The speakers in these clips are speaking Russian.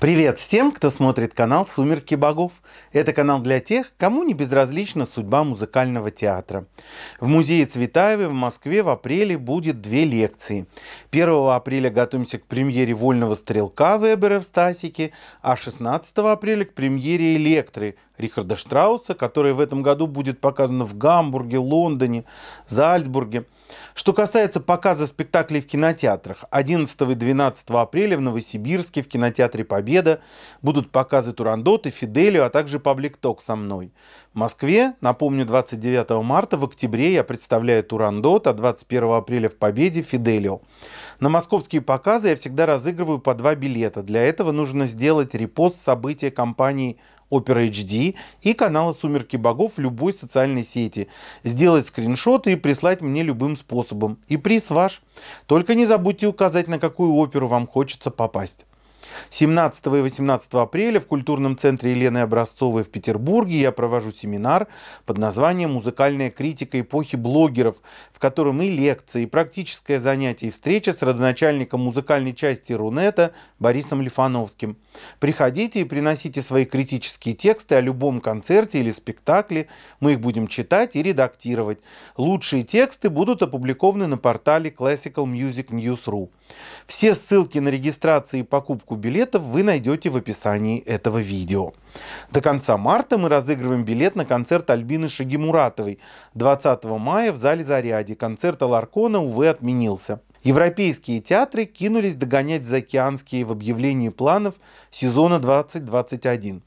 Привет всем, кто смотрит канал «Сумерки богов». Это канал для тех, кому не безразлична судьба музыкального театра. В музее Цветаевой в Москве в апреле будет две лекции. 1 апреля готовимся к премьере «Вольного стрелка» Вебера в Стасике, а 16 апреля к премьере «Электры» Рихарда Штрауса, которая в этом году будет показана в Гамбурге, Лондоне, Зальцбурге. Что касается показа спектаклей в кинотеатрах, 11 и 12 апреля в Новосибирске в кинотеатре «Победа» обеда будут показы Турандоты, Фиделю, а также паблик-ток со мной. В Москве, напомню, 29 марта, в октябре я представляю Турандот, а 21 апреля в Победе Фиделю. На московские показы я всегда разыгрываю по два билета. Для этого нужно сделать репост события компании Опера HD и канала «Сумерки богов» в любой социальной сети. Сделать скриншот и прислать мне любым способом. И приз ваш. Только не забудьте указать, на какую оперу вам хочется попасть. 17 и 18 апреля в культурном центре Елены Образцовой в Петербурге я провожу семинар под названием «Музыкальная критика эпохи блогеров», в котором и лекции, и практическое занятие, и встреча с родоначальником музыкальной части Рунета Борисом Лифановским. Приходите и приносите свои критические тексты о любом концерте или спектакле. Мы их будем читать и редактировать. Лучшие тексты будут опубликованы на портале Classical Music News.ru. Все ссылки на регистрацию и покупку покупку билетов вы найдете в описании этого видео. До конца марта мы разыгрываем билет на концерт Альбины Шагимуратовой 20 мая в зале «Заряде». Концерт Аларкона, увы, отменился. Европейские театры кинулись догонять заокеанские в объявлении планов сезона 2021.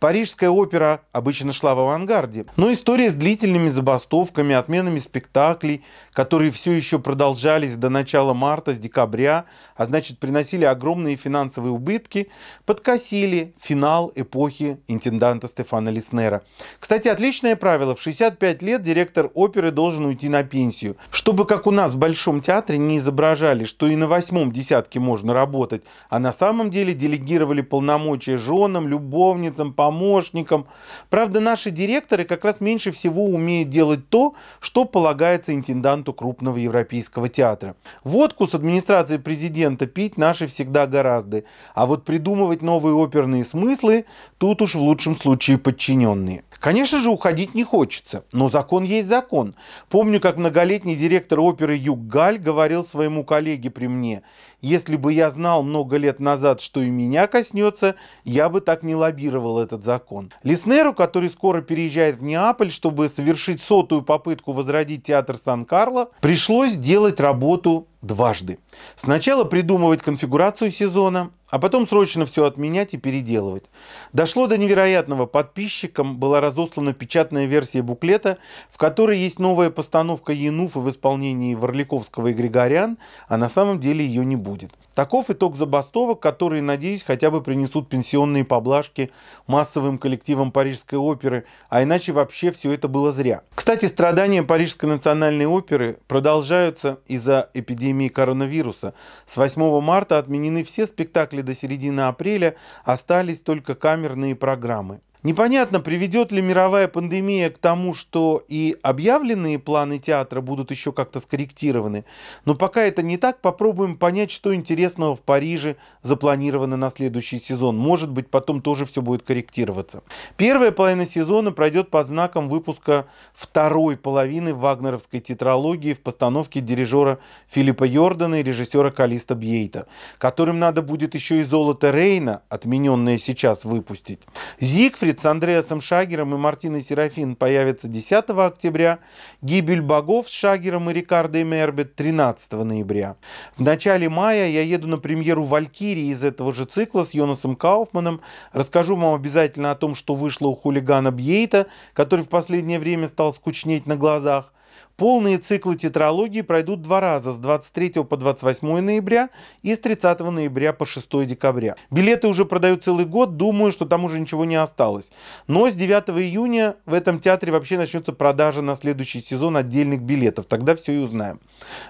Парижская опера обычно шла в авангарде, но история с длительными забастовками, отменами спектаклей, которые все еще продолжались до начала марта, с декабря, а значит приносили огромные финансовые убытки, подкосили финал эпохи интенданта Стефана Леснера. Кстати, отличное правило, в 65 лет директор оперы должен уйти на пенсию, чтобы, как у нас в Большом театре, не изображали, что и на восьмом десятке можно работать, а на самом деле делегировали полномочия женам, любовницам, наставницам, помощникам. Правда, наши директоры как раз меньше всего умеют делать то, что полагается интенданту крупного европейского театра. Водку с администрацией президента пить наши всегда гораздо, а вот придумывать новые оперные смыслы тут уж в лучшем случае подчиненные. Конечно же, уходить не хочется, но закон есть закон. Помню, как многолетний директор оперы Юг Галь говорил своему коллеге при мне, если бы я знал много лет назад, что и меня коснется, я бы так не лоббировал этот закон. Леснеру, который скоро переезжает в Неаполь, чтобы совершить сотую попытку возродить театр Сан-Карло, пришлось делать работу дважды. Сначала придумывать конфигурацию сезона, а потом срочно все отменять и переделывать. Дошло до невероятного. Подписчикам была разослана печатная версия буклета, в которой есть новая постановка Януфа в исполнении Варликовского и Григорян, а на самом деле ее не будет будет. Таков итог забастовок, которые, надеюсь, хотя бы принесут пенсионные поблажки массовым коллективам Парижской оперы, а иначе вообще все это было зря. Кстати, страдания Парижской национальной оперы продолжаются из-за эпидемии коронавируса. С 8 марта отменены все спектакли до середины апреля, остались только камерные программы. Непонятно, приведет ли мировая пандемия к тому, что и объявленные планы театра будут еще как-то скорректированы. Но пока это не так, попробуем понять, что интересного в Париже запланировано на следующий сезон. Может быть, потом тоже все будет корректироваться. Первая половина сезона пройдет под знаком выпуска второй половины вагнеровской тетралогии в постановке дирижера Филиппа Йордана и режиссера Калиста Бьейта, которым надо будет еще и «Золото Рейна», отмененное сейчас, выпустить. Зигфрид Прикид с Андреасом Шагером и Мартиной Серафин появится 10 октября, Гибель богов с Шагером и Рикардо Мербет 13 ноября. В начале мая я еду на премьеру «Валькирии» из этого же цикла с Йонасом Кауфманом. Расскажу вам обязательно о том, что вышло у хулигана Бьейта, который в последнее время стал скучнеть на глазах – Полные циклы тетралогии пройдут два раза с 23 по 28 ноября и с 30 ноября по 6 декабря. Билеты уже продают целый год, думаю, что там уже ничего не осталось. Но с 9 июня в этом театре вообще начнется продажа на следующий сезон отдельных билетов, тогда все и узнаем.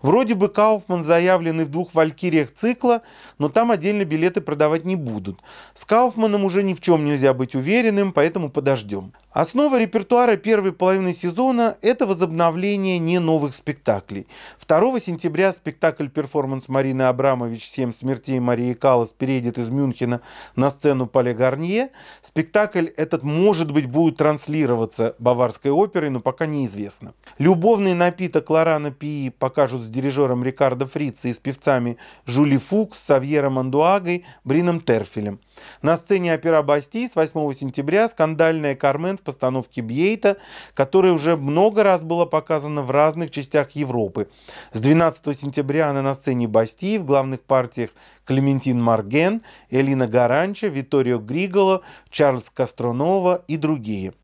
Вроде бы Кауфман заявлены в двух «Валькириях» цикла, но там отдельно билеты продавать не будут. С Кауфманом уже ни в чем нельзя быть уверенным, поэтому подождем. Основа репертуара первой половины сезона – это возобновление появление не новых спектаклей. 2 сентября спектакль «Перформанс» Марины Абрамович «Семь смертей Марии Калас» переедет из Мюнхена на сцену Пале Гарнье. Спектакль этот, может быть, будет транслироваться баварской оперой, но пока неизвестно. Любовный напиток Лорана Пи покажут с дирижером Рикардо Фрица и с певцами Жули Фукс, Савьером Андуагой, Брином Терфелем. На сцене опера Бастии с 8 сентября скандальная Кармен в постановке Бьейта, которая уже много раз была показана в разных частях Европы. С 12 сентября она на сцене Бастии в главных партиях Клементин Марген, Элина Гаранча, Виторио Григоло, Чарльз Кастронова и другие –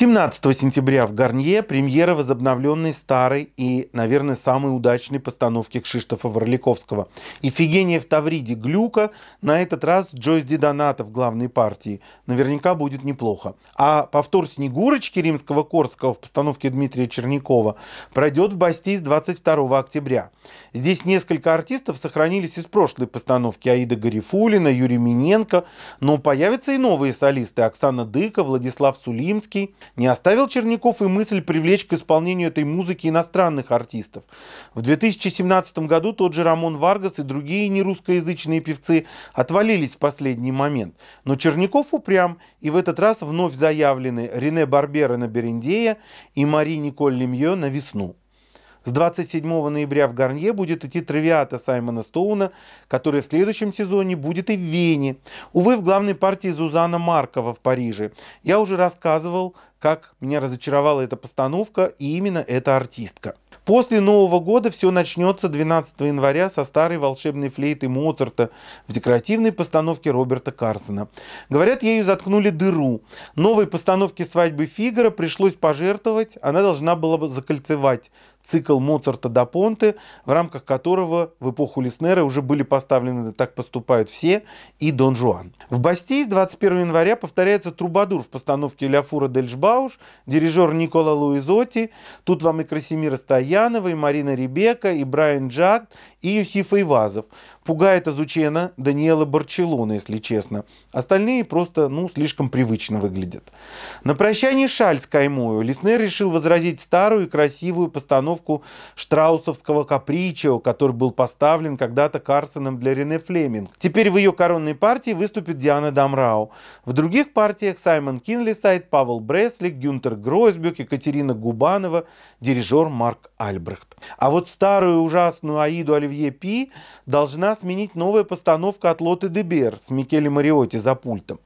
17 сентября в Гарнье премьера возобновленной старой и, наверное, самой удачной постановки кшиштофа Варликовского «Ифигения в Тавриде» Глюка, на этот раз Джойс Дидоната в главной партии. Наверняка будет неплохо. А повтор «Снегурочки» Римского-Корского в постановке Дмитрия Чернякова пройдет в с 22 октября. Здесь несколько артистов сохранились из прошлой постановки Аида Гарифулина, Юрий Миненко, но появятся и новые солисты Оксана Дыка, Владислав Сулимский, не оставил Черняков и мысль привлечь к исполнению этой музыки иностранных артистов. В 2017 году тот же Рамон Варгас и другие нерусскоязычные певцы отвалились в последний момент. Но Черняков упрям, и в этот раз вновь заявлены Рене Барбера на Берендея и Мари Николь Лемье на весну. С 27 ноября в Гарнье будет идти травиата Саймона Стоуна, который в следующем сезоне будет и в Вене. Увы, в главной партии Зузана Маркова в Париже. Я уже рассказывал, как меня разочаровала эта постановка и именно эта артистка. После Нового года все начнется 12 января со старой волшебной флейты Моцарта в декоративной постановке Роберта Карсона. Говорят, ею заткнули дыру. Новой постановке «Свадьбы Фигара» пришлось пожертвовать, она должна была бы закольцевать цикл Моцарта до Понте, в рамках которого в эпоху Леснера уже были поставлены «Так поступают все» и «Дон Жуан». В Бастии с 21 января повторяется «Трубадур» в постановке Ляфура Дельшбауш, дирижер Никола Луизоти, тут вам и Красимира Стоянова, и Марина Ребека, и Брайан Джак, и Юсиф Ивазов. Пугает Азучена Даниэла Барчелона, если честно. Остальные просто, ну, слишком привычно выглядят. На прощание шаль с Каймою Леснер решил возразить старую и красивую постановку постановку штраусовского капричо, который был поставлен когда-то Карсоном для Рене Флеминг. Теперь в ее коронной партии выступит Диана Дамрау. В других партиях Саймон Кинлисайд, Павел Бреслик, Гюнтер Гройсбюк, Екатерина Губанова, дирижер Марк Альбрехт. А вот старую ужасную Аиду Оливье Пи должна сменить новая постановка от Лоты Дебер с Микеле Мариотти за пультом.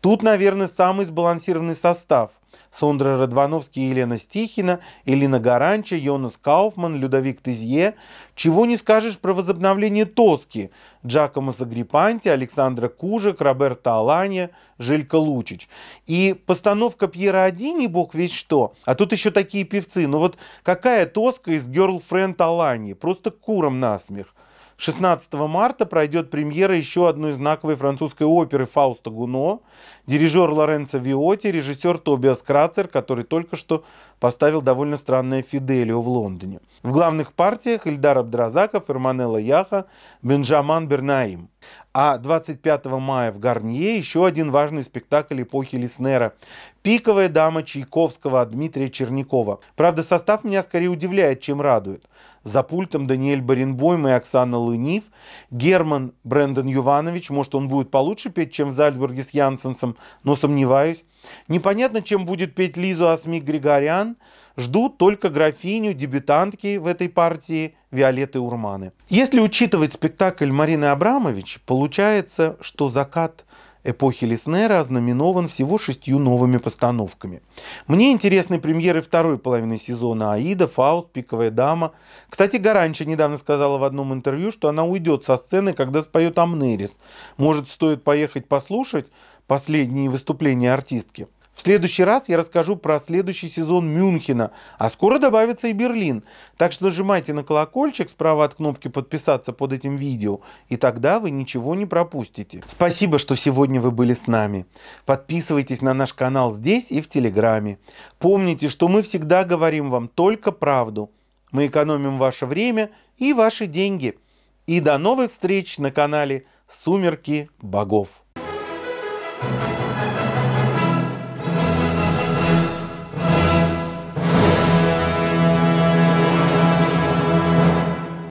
Тут, наверное, самый сбалансированный состав. Сондра Радвановский и Елена Стихина, Элина Гаранча, Йона Йонас Кауфман, Людовик Тезье. Чего не скажешь про возобновление Тоски Джакомо Сагрипанти, Александра Кужек, Роберта Алания, Жилька Лучич. И постановка Пьера Адини, бог ведь что, а тут еще такие певцы. Ну вот какая Тоска из Girlfriend Алани, Просто куром насмех. 16 марта пройдет премьера еще одной знаковой французской оперы Фауста Гуно, дирижер Лоренцо Виоти, режиссер Тобиас Крацер, который только что поставил довольно странное Фиделио в Лондоне. В главных партиях Ильдар Абдразаков, Эрманелла Яха, Бенджаман Бернаим. А 25 мая в Гарнье еще один важный спектакль эпохи Лиснера. «Пиковая дама Чайковского» Дмитрия Чернякова. Правда, состав меня скорее удивляет, чем радует. За пультом Даниэль Баренбойм и Оксана Лынив. Герман Брэндон Юванович. Может, он будет получше петь, чем в Зальцбурге с Янсенсом, но сомневаюсь. Непонятно, чем будет петь Лизу Асмик Григорян. Жду только графиню, дебютантки в этой партии Виолетты Урманы. Если учитывать спектакль Марины Абрамович, получается, что закат эпохи Леснера ознаменован всего шестью новыми постановками. Мне интересны премьеры второй половины сезона «Аида», «Фауст», «Пиковая дама». Кстати, Гаранча недавно сказала в одном интервью, что она уйдет со сцены, когда споет Амнерис. Может, стоит поехать послушать последние выступления артистки – следующий раз я расскажу про следующий сезон Мюнхена, а скоро добавится и Берлин. Так что нажимайте на колокольчик справа от кнопки подписаться под этим видео, и тогда вы ничего не пропустите. Спасибо, что сегодня вы были с нами. Подписывайтесь на наш канал здесь и в Телеграме. Помните, что мы всегда говорим вам только правду. Мы экономим ваше время и ваши деньги. И до новых встреч на канале «Сумерки богов».